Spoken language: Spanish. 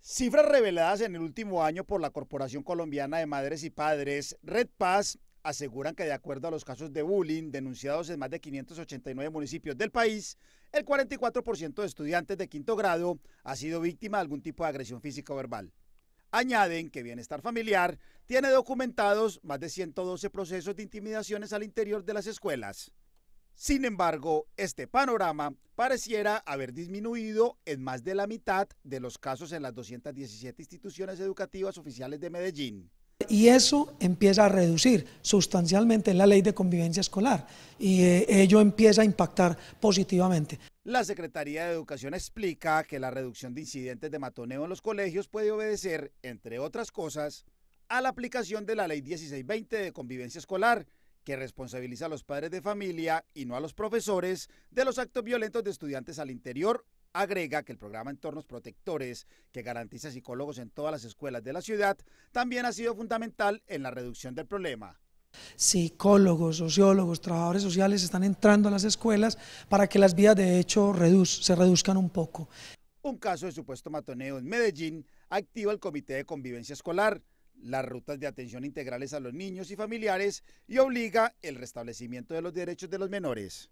Cifras reveladas en el último año por la Corporación Colombiana de Madres y Padres, Red Paz, aseguran que de acuerdo a los casos de bullying denunciados en más de 589 municipios del país, el 44% de estudiantes de quinto grado ha sido víctima de algún tipo de agresión física o verbal. Añaden que Bienestar Familiar tiene documentados más de 112 procesos de intimidaciones al interior de las escuelas. Sin embargo, este panorama pareciera haber disminuido en más de la mitad de los casos en las 217 instituciones educativas oficiales de Medellín. Y eso empieza a reducir sustancialmente la ley de convivencia escolar y eh, ello empieza a impactar positivamente. La Secretaría de Educación explica que la reducción de incidentes de matoneo en los colegios puede obedecer, entre otras cosas, a la aplicación de la Ley 1620 de Convivencia Escolar, que responsabiliza a los padres de familia y no a los profesores de los actos violentos de estudiantes al interior agrega que el programa Entornos Protectores, que garantiza psicólogos en todas las escuelas de la ciudad, también ha sido fundamental en la reducción del problema. Psicólogos, sociólogos, trabajadores sociales están entrando a las escuelas para que las vías de hecho se reduzcan un poco. Un caso de supuesto matoneo en Medellín activa el Comité de Convivencia Escolar, las rutas de atención integrales a los niños y familiares y obliga el restablecimiento de los derechos de los menores.